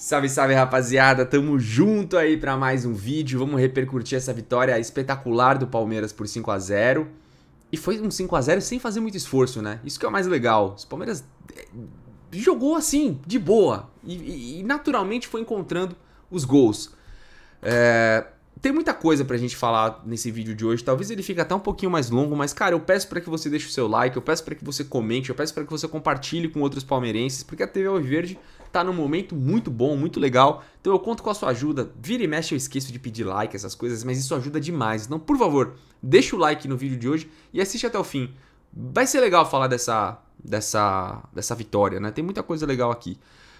Salve, salve rapaziada, tamo junto aí para mais um vídeo. Vamos repercutir essa vitória espetacular do Palmeiras por 5 a 0. E foi um 5 a 0 sem fazer muito esforço, né? Isso que é o mais legal. O Palmeiras é, jogou assim, de boa, e, e naturalmente foi encontrando os gols. É, tem muita coisa pra gente falar nesse vídeo de hoje. Talvez ele fique até um pouquinho mais longo, mas cara, eu peço para que você deixe o seu like, eu peço para que você comente, eu peço para que você compartilhe com outros palmeirenses, porque a TV Alviverde tá num momento muito bom, muito legal. Então eu conto com a sua ajuda. Vira e mexe, eu esqueço de pedir like, essas coisas, mas isso ajuda demais. Então, por favor, deixa o like no vídeo de hoje e assiste até o fim. Vai ser legal falar dessa dessa dessa vitória, né? Tem muita coisa legal aqui.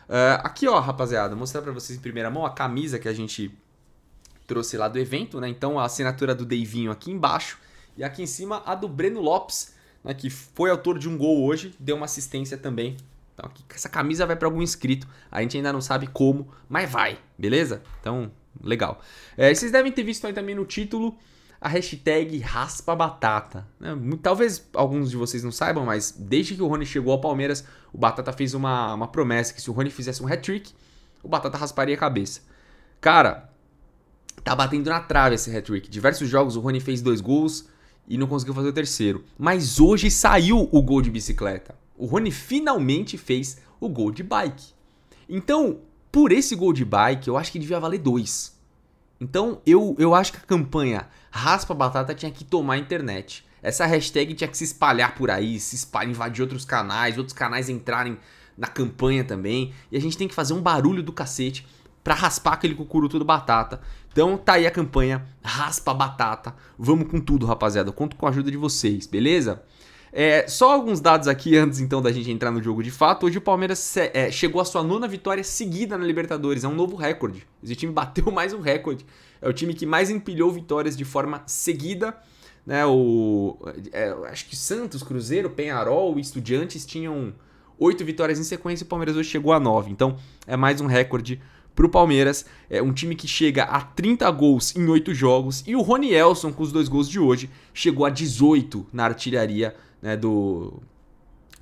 Uh, aqui, ó, rapaziada, vou mostrar para vocês em primeira mão a camisa que a gente trouxe lá do evento, né? Então a assinatura do Deivinho aqui embaixo e aqui em cima a do Breno Lopes, né? que foi autor de um gol hoje, deu uma assistência também. Então aqui, essa camisa vai para algum inscrito, a gente ainda não sabe como, mas vai, beleza? Então, legal. É, vocês devem ter visto aí também no título a hashtag raspa batata. Né? Talvez alguns de vocês não saibam, mas desde que o Rony chegou ao Palmeiras, o Batata fez uma, uma promessa que se o Rony fizesse um hat-trick, o Batata rasparia a cabeça. Cara, tá batendo na trave esse hat-trick. Diversos jogos o Rony fez dois gols e não conseguiu fazer o terceiro. Mas hoje saiu o gol de bicicleta. O Rony finalmente fez o gol de bike. Então, por esse gol de bike, eu acho que devia valer dois. Então, eu, eu acho que a campanha Raspa Batata tinha que tomar a internet. Essa hashtag tinha que se espalhar por aí, se espalhar, invadir outros canais, outros canais entrarem na campanha também. E a gente tem que fazer um barulho do cacete para raspar aquele cucuruto do batata. Então tá aí a campanha Raspa Batata. Vamos com tudo, rapaziada. Eu conto com a ajuda de vocês, beleza? É, só alguns dados aqui antes então da gente entrar no jogo de fato. Hoje o Palmeiras é, chegou à sua nona vitória seguida na Libertadores, é um novo recorde. Esse time bateu mais um recorde. É o time que mais empilhou vitórias de forma seguida. Né, o, é, acho que Santos, Cruzeiro, Penharol Estudiantes tinham oito vitórias em sequência e o Palmeiras hoje chegou a nove. Então é mais um recorde para o Palmeiras. É um time que chega a 30 gols em 8 jogos. E o Rony Elson com os dois gols de hoje, chegou a 18 na artilharia né, do,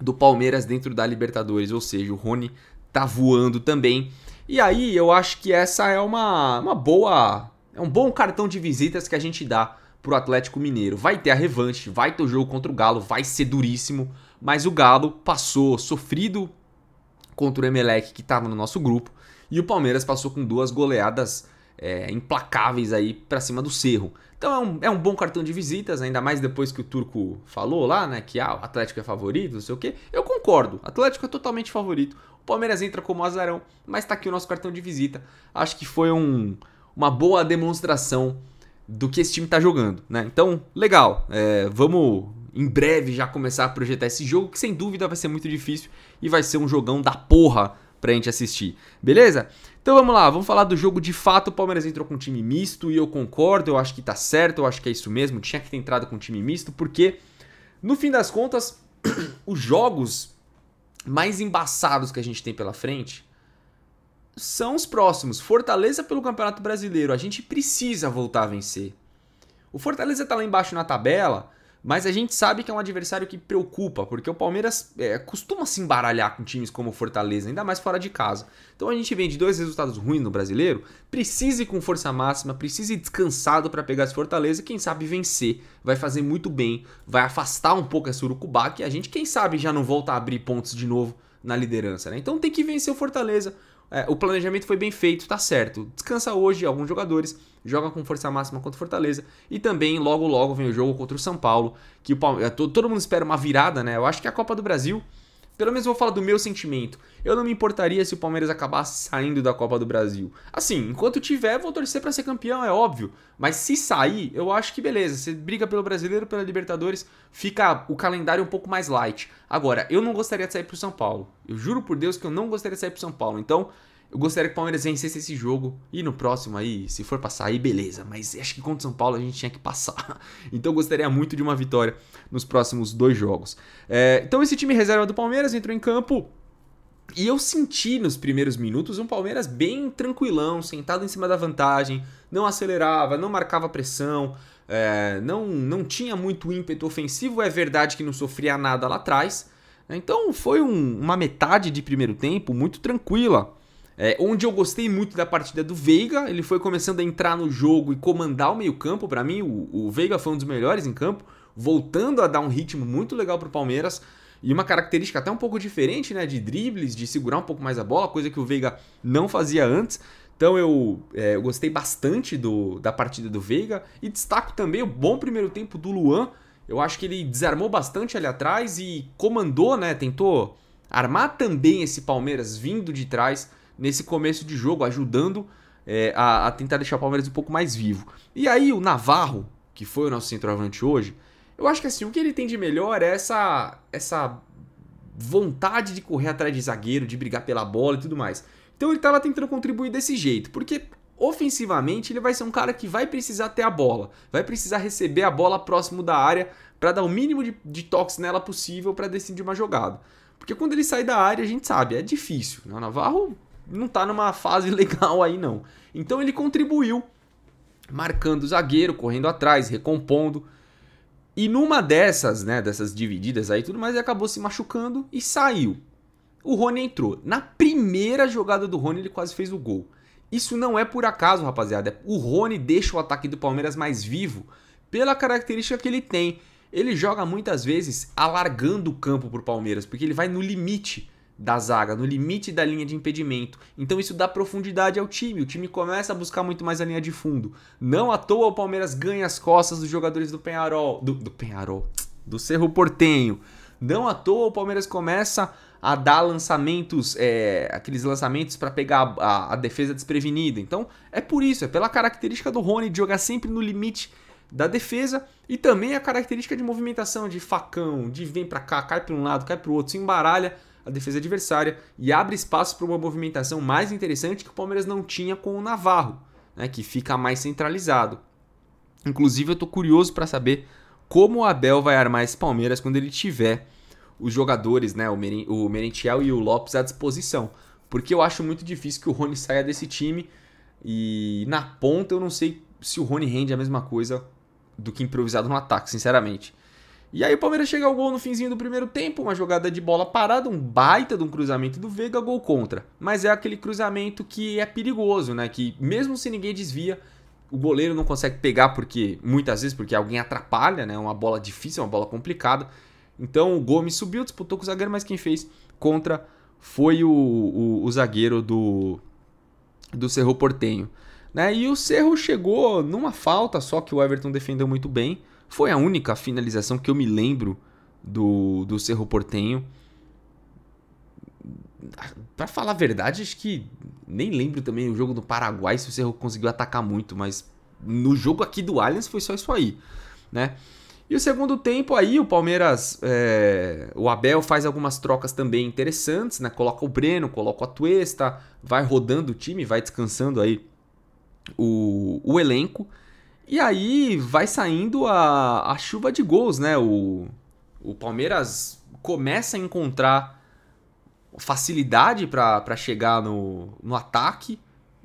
do Palmeiras dentro da Libertadores. Ou seja, o Rony tá voando também. E aí eu acho que essa é uma, uma boa. É um bom cartão de visitas que a gente dá pro Atlético Mineiro. Vai ter a revanche, vai ter o jogo contra o Galo, vai ser duríssimo. Mas o Galo passou sofrido contra o Emelec, que estava no nosso grupo. E o Palmeiras passou com duas goleadas é, implacáveis aí para cima do Cerro. Então é um, é um bom cartão de visitas, ainda mais depois que o Turco falou lá, né, que ah, o Atlético é favorito, não sei o quê. Eu concordo, o Atlético é totalmente favorito. O Palmeiras entra como azarão, mas tá aqui o nosso cartão de visita. Acho que foi um, uma boa demonstração do que esse time tá jogando, né? Então, legal, é, vamos em breve já começar a projetar esse jogo, que sem dúvida vai ser muito difícil e vai ser um jogão da porra pra gente assistir, beleza? Então vamos lá, vamos falar do jogo de fato. O Palmeiras entrou com um time misto e eu concordo, eu acho que tá certo, eu acho que é isso mesmo. Tinha que ter entrado com um time misto, porque no fim das contas, os jogos mais embaçados que a gente tem pela frente são os próximos. Fortaleza pelo Campeonato Brasileiro, a gente precisa voltar a vencer. O Fortaleza tá lá embaixo na tabela mas a gente sabe que é um adversário que preocupa, porque o Palmeiras é, costuma se embaralhar com times como Fortaleza, ainda mais fora de casa. Então a gente vem de dois resultados ruins no brasileiro, precise com força máxima, precise descansado para pegar esse Fortaleza e quem sabe vencer. Vai fazer muito bem, vai afastar um pouco essa Urucubá, que a gente, quem sabe, já não volta a abrir pontos de novo na liderança. Né? Então tem que vencer o Fortaleza é, o planejamento foi bem feito, tá certo. Descansa hoje alguns jogadores, joga com força máxima contra o Fortaleza e também logo logo vem o jogo contra o São Paulo, que o Palme... É, todo mundo espera uma virada, né? Eu acho que é a Copa do Brasil pelo menos vou falar do meu sentimento. Eu não me importaria se o Palmeiras acabasse saindo da Copa do Brasil. Assim, enquanto tiver, vou torcer para ser campeão, é óbvio. Mas se sair, eu acho que beleza. Você briga pelo brasileiro, pela Libertadores, fica o calendário um pouco mais light. Agora, eu não gostaria de sair pro São Paulo. Eu juro por Deus que eu não gostaria de sair pro São Paulo. Então, eu gostaria que o Palmeiras vencesse esse jogo e no próximo aí, se for passar aí, beleza. Mas acho que contra o São Paulo a gente tinha que passar. Então gostaria muito de uma vitória nos próximos dois jogos. É, então esse time reserva do Palmeiras entrou em campo. E eu senti nos primeiros minutos um Palmeiras bem tranquilão, sentado em cima da vantagem, não acelerava, não marcava pressão, é, não, não tinha muito ímpeto ofensivo. É verdade que não sofria nada lá atrás. Então foi um, uma metade de primeiro tempo muito tranquila é, onde eu gostei muito da partida do Veiga, ele foi começando a entrar no jogo e comandar o meio-campo. Para mim, o, o, Veiga foi um dos melhores em campo, voltando a dar um ritmo muito legal para o Palmeiras. E uma característica até um pouco diferente, né? De dribles, de segurar um pouco mais a bola, coisa que o Veiga não fazia antes. Então eu, é, eu gostei bastante do, da partida do Veiga. E destaco também o bom primeiro tempo do Luan. Eu acho que ele desarmou bastante ali atrás e comandou, né? Tentou armar também esse Palmeiras vindo de trás nesse começo de jogo, ajudando é, a, a, tentar deixar o Palmeiras um pouco mais vivo. E aí o Navarro, que foi o nosso centroavante hoje, eu acho que assim, o que ele tem de melhor é essa, essa vontade de correr atrás de zagueiro, de brigar pela bola e tudo mais. Então ele estava tá tentando contribuir desse jeito, porque ofensivamente ele vai ser um cara que vai precisar ter a bola, vai precisar receber a bola próximo da área para dar o mínimo de, de toques nela possível para decidir uma jogada. Porque quando ele sai da área, a gente sabe, é difícil. Né? O Navarro não tá numa fase legal aí não. Então ele contribuiu marcando o zagueiro, correndo atrás, recompondo. E numa dessas, né, dessas divididas aí tudo mais, ele acabou se machucando e saiu. O Rony entrou. Na primeira jogada do Rony, ele quase fez o gol. Isso não é por acaso, rapaziada. O Rony deixa o ataque do Palmeiras mais vivo pela característica que ele tem. Ele joga muitas vezes alargando o campo pro Palmeiras, porque ele vai no limite da zaga, no limite da linha de impedimento. Então isso dá profundidade ao time, o time começa a buscar muito mais a linha de fundo. Não à toa o Palmeiras ganha as costas dos jogadores do Penharol, do, do Penharol, do Cerro Portenho. Não à toa o Palmeiras começa a dar lançamentos, é, aqueles lançamentos para pegar a, a, a, defesa desprevenida. Então é por isso, é pela característica do Rony de jogar sempre no limite da defesa e também a característica de movimentação de facão, de vem para cá, cai para um lado, cai para o outro, se embaralha a defesa adversária e abre espaço para uma movimentação mais interessante que o Palmeiras não tinha com o Navarro, né, que fica mais centralizado. Inclusive, eu estou curioso para saber como o Abel vai armar esse Palmeiras quando ele tiver os jogadores, né, o, Meren o Merentiel e o Lopes à disposição. Porque eu acho muito difícil que o Rony saia desse time e na ponta eu não sei se o Rony rende a mesma coisa do que improvisado no ataque, sinceramente. E aí o Palmeiras chega ao gol no finzinho do primeiro tempo, uma jogada de bola parada, um baita de um cruzamento do Veiga, gol contra. Mas é aquele cruzamento que é perigoso, né? Que mesmo se ninguém desvia, o goleiro não consegue pegar porque muitas vezes porque alguém atrapalha, né? Uma bola difícil, uma bola complicada. Então o Gomes subiu, disputou com o zagueiro, mas quem fez contra foi o, o, o zagueiro do do Cerro Portenho, né? E o Cerro chegou numa falta só que o Everton defendeu muito bem. Foi a única finalização que eu me lembro do, do Cerro Portenho. Para falar a verdade, acho que nem lembro também o jogo do Paraguai se o Cerro conseguiu atacar muito, mas no jogo aqui do Allianz foi só isso aí, né? E o segundo tempo aí, o Palmeiras, é, o Abel faz algumas trocas também interessantes, né? Coloca o Breno, coloca o Atuesta, vai rodando o time, vai descansando aí o, o elenco. E aí vai saindo a, a chuva de gols, né? O, o Palmeiras começa a encontrar facilidade para chegar no, no ataque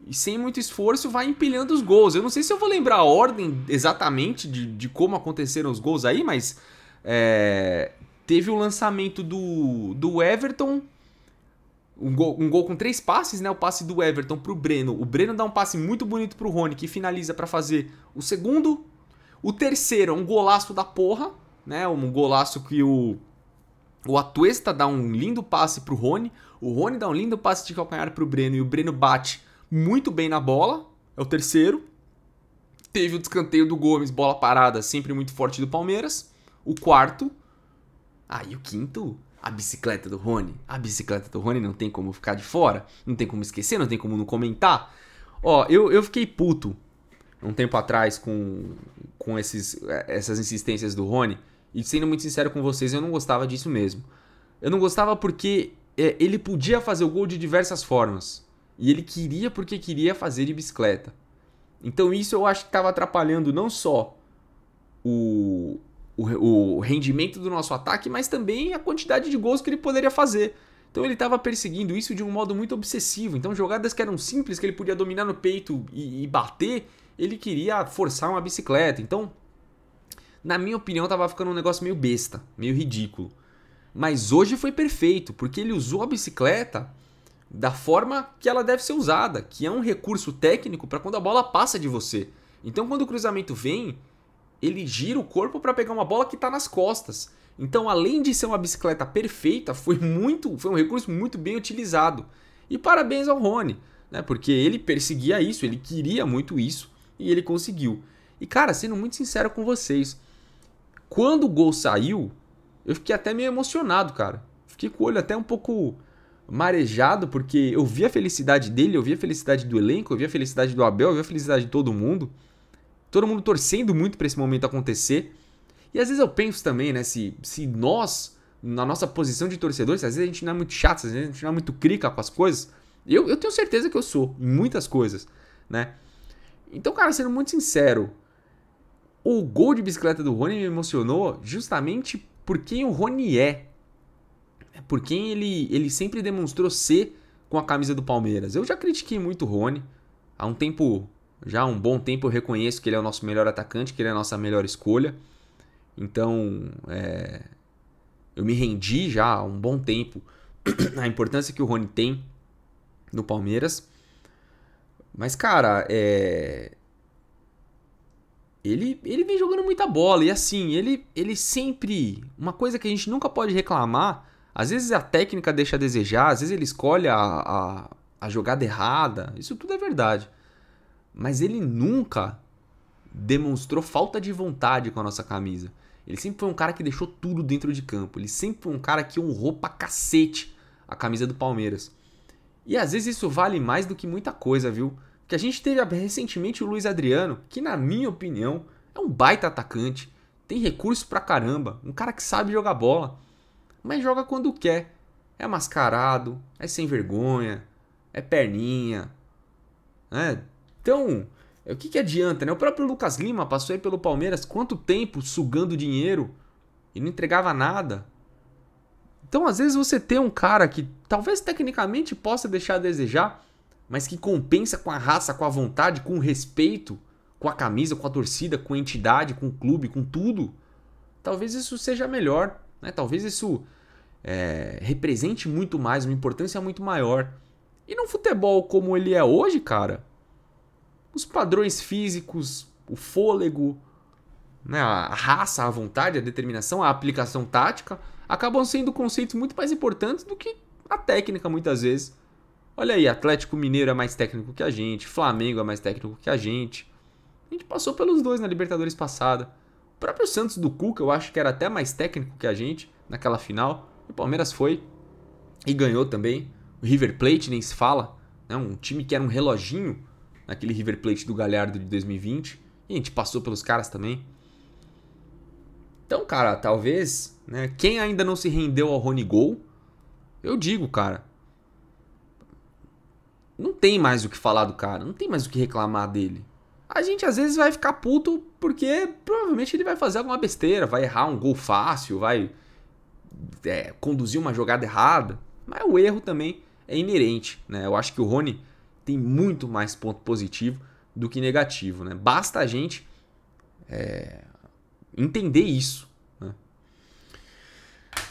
e sem muito esforço vai empilhando os gols. Eu não sei se eu vou lembrar a ordem exatamente de, de como aconteceram os gols aí, mas é, teve o lançamento do, do Everton um gol, um gol com três passes, né? O passe do Everton pro Breno. O Breno dá um passe muito bonito pro Rony, que finaliza para fazer o segundo. O terceiro é um golaço da porra, né? Um golaço que o o Atuesta dá um lindo passe pro Rony, o Rony dá um lindo passe de calcanhar pro Breno e o Breno bate muito bem na bola. É o terceiro. Teve o descanteio do Gomes, bola parada, sempre muito forte do Palmeiras. O quarto ah, e o quinto? A bicicleta do Rony. A bicicleta do Rony não tem como ficar de fora, não tem como esquecer, não tem como não comentar. Ó, eu, eu fiquei puto um tempo atrás com, com esses, é, essas insistências do Rony. E sendo muito sincero com vocês, eu não gostava disso mesmo. Eu não gostava porque é, ele podia fazer o gol de diversas formas. E ele queria porque queria fazer de bicicleta. Então isso eu acho que estava atrapalhando não só o, o, o rendimento do nosso ataque, mas também a quantidade de gols que ele poderia fazer. Então ele estava perseguindo isso de um modo muito obsessivo. Então jogadas que eram simples, que ele podia dominar no peito e, e bater, ele queria forçar uma bicicleta. Então, na minha opinião, estava ficando um negócio meio besta, meio ridículo. Mas hoje foi perfeito, porque ele usou a bicicleta da forma que ela deve ser usada, que é um recurso técnico para quando a bola passa de você. Então, quando o cruzamento vem, ele gira o corpo para pegar uma bola que está nas costas. Então, além de ser uma bicicleta perfeita, foi muito, foi um recurso muito bem utilizado. E parabéns ao Rony, né? Porque ele perseguia isso, ele queria muito isso e ele conseguiu. E cara, sendo muito sincero com vocês, quando o gol saiu, eu fiquei até meio emocionado, cara. Fiquei com o olho até um pouco marejado, porque eu vi a felicidade dele, eu vi a felicidade do elenco, eu vi a felicidade do Abel, eu vi a felicidade de todo mundo todo mundo torcendo muito para esse momento acontecer. E às vezes eu penso também, né, se, se nós, na nossa posição de torcedores, às vezes a gente não é muito chato, às vezes a gente não é muito crica com as coisas. Eu, eu tenho certeza que eu sou, em muitas coisas, né? Então, cara, sendo muito sincero, o gol de bicicleta do Rony me emocionou justamente por quem o Rony é. é por quem ele, ele sempre demonstrou ser com a camisa do Palmeiras. Eu já critiquei muito o Rony. Há um tempo já há um bom tempo eu reconheço que ele é o nosso melhor atacante, que ele é a nossa melhor escolha. Então, é, eu me rendi já há um bom tempo a importância que o Rony tem no Palmeiras. Mas, cara, é, ele, ele vem jogando muita bola. E assim, ele, ele sempre. Uma coisa que a gente nunca pode reclamar. Às vezes a técnica deixa a desejar, às vezes ele escolhe a, a, a jogada errada. Isso tudo é verdade mas ele nunca demonstrou falta de vontade com a nossa camisa. Ele sempre foi um cara que deixou tudo dentro de campo. Ele sempre foi um cara que honrou pra cacete a camisa do Palmeiras. E às vezes isso vale mais do que muita coisa, viu? Porque a gente teve recentemente o Luiz Adriano, que na minha opinião é um baita atacante. Tem recurso pra caramba. Um cara que sabe jogar bola. Mas joga quando quer. É mascarado, é sem vergonha, é perninha, né? Então, o que, que adianta, né? O próprio Lucas Lima passou aí pelo Palmeiras quanto tempo sugando dinheiro e não entregava nada. Então, às vezes, você tem um cara que talvez tecnicamente possa deixar a desejar, mas que compensa com a raça, com a vontade, com o respeito, com a camisa, com a torcida, com a entidade, com o clube, com tudo. Talvez isso seja melhor, né? Talvez isso é, represente muito mais, uma importância muito maior. E num futebol como ele é hoje, cara, os padrões físicos, o fôlego, né, a raça, a vontade, a determinação, a aplicação tática, acabam sendo conceitos muito mais importantes do que a técnica muitas vezes. Olha aí, Atlético Mineiro é mais técnico que a gente, Flamengo é mais técnico que a gente. A gente passou pelos dois na Libertadores passada. O próprio Santos do Cuca, eu acho que era até mais técnico que a gente naquela final. O Palmeiras foi e ganhou também. O River Plate nem se fala, né? um time que era um reloginho naquele River Plate do Galhardo de 2020. E a gente passou pelos caras também. Então, cara, talvez, né? Quem ainda não se rendeu ao Rony Gol, eu digo, cara. Não tem mais o que falar do cara, não tem mais o que reclamar dele. A gente às vezes vai ficar puto porque provavelmente ele vai fazer alguma besteira, vai errar um gol fácil, vai é, conduzir uma jogada errada. Mas o erro também é inerente, né? Eu acho que o Rony tem muito mais ponto positivo do que negativo. Né? Basta a gente é, entender isso. Né?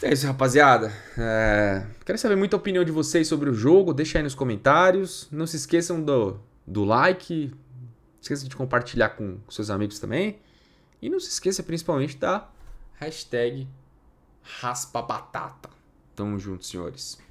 É isso, rapaziada. É, quero saber muita opinião de vocês sobre o jogo. Deixa aí nos comentários. Não se esqueçam do, do like. Não esqueça de compartilhar com seus amigos também. E não se esqueça principalmente da hashtag raspa batata. Tamo junto, senhores.